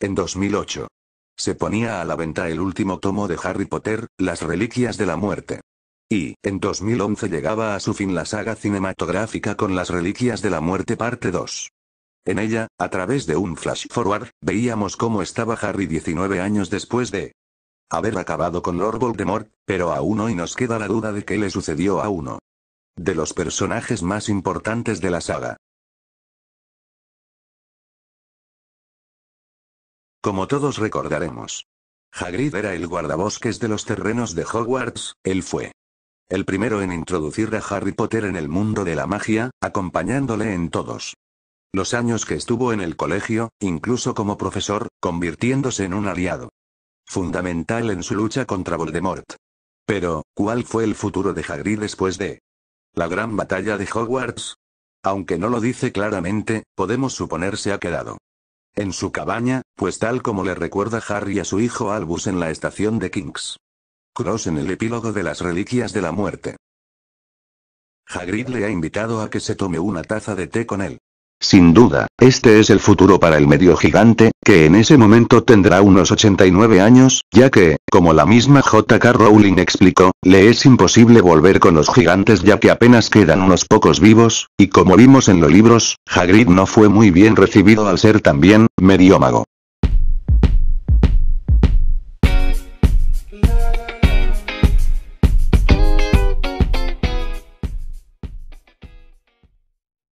En 2008. Se ponía a la venta el último tomo de Harry Potter, Las Reliquias de la Muerte. Y, en 2011 llegaba a su fin la saga cinematográfica con Las Reliquias de la Muerte parte 2. En ella, a través de un flash forward, veíamos cómo estaba Harry 19 años después de haber acabado con Lord Voldemort, pero aún hoy nos queda la duda de qué le sucedió a uno de los personajes más importantes de la saga. Como todos recordaremos. Hagrid era el guardabosques de los terrenos de Hogwarts, él fue el primero en introducir a Harry Potter en el mundo de la magia, acompañándole en todos los años que estuvo en el colegio, incluso como profesor, convirtiéndose en un aliado fundamental en su lucha contra Voldemort. Pero, ¿cuál fue el futuro de Hagrid después de la gran batalla de Hogwarts? Aunque no lo dice claramente, podemos suponer se ha quedado en su cabaña, pues tal como le recuerda Harry a su hijo Albus en la estación de Kings. Cross en el epílogo de las Reliquias de la Muerte. Hagrid le ha invitado a que se tome una taza de té con él. Sin duda, este es el futuro para el medio gigante, que en ese momento tendrá unos 89 años, ya que, como la misma J.K. Rowling explicó, le es imposible volver con los gigantes ya que apenas quedan unos pocos vivos, y como vimos en los libros, Hagrid no fue muy bien recibido al ser también, mediómago.